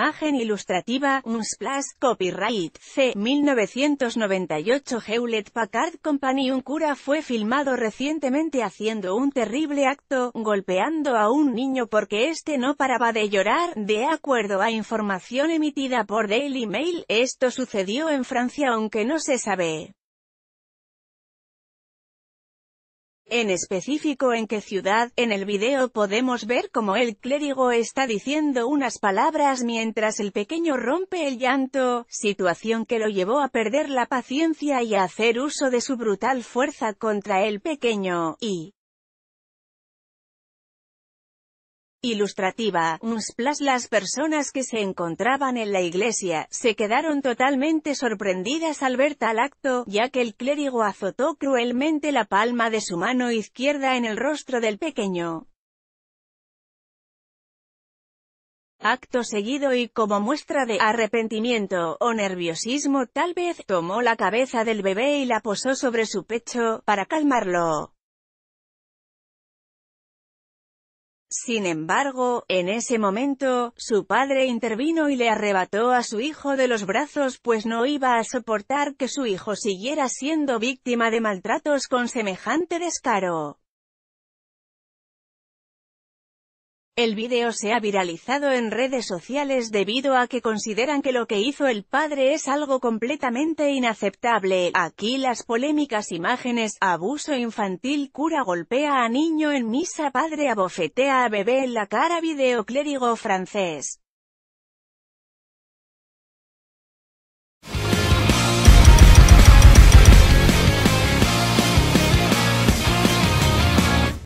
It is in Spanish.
Imagen ilustrativa, Unsplash, copyright, C. 1998 Hewlett Packard Company Un cura fue filmado recientemente haciendo un terrible acto, golpeando a un niño porque este no paraba de llorar, de acuerdo a información emitida por Daily Mail, esto sucedió en Francia aunque no se sabe. en específico en qué ciudad, en el video podemos ver cómo el clérigo está diciendo unas palabras mientras el pequeño rompe el llanto, situación que lo llevó a perder la paciencia y a hacer uso de su brutal fuerza contra el pequeño, y Ilustrativa, Unsplash Las personas que se encontraban en la iglesia, se quedaron totalmente sorprendidas al ver tal acto, ya que el clérigo azotó cruelmente la palma de su mano izquierda en el rostro del pequeño. Acto seguido y como muestra de arrepentimiento o nerviosismo tal vez, tomó la cabeza del bebé y la posó sobre su pecho, para calmarlo. Sin embargo, en ese momento, su padre intervino y le arrebató a su hijo de los brazos pues no iba a soportar que su hijo siguiera siendo víctima de maltratos con semejante descaro. El video se ha viralizado en redes sociales debido a que consideran que lo que hizo el padre es algo completamente inaceptable. Aquí las polémicas imágenes, abuso infantil, cura golpea a niño en misa, padre abofetea a bebé en la cara, video clérigo francés.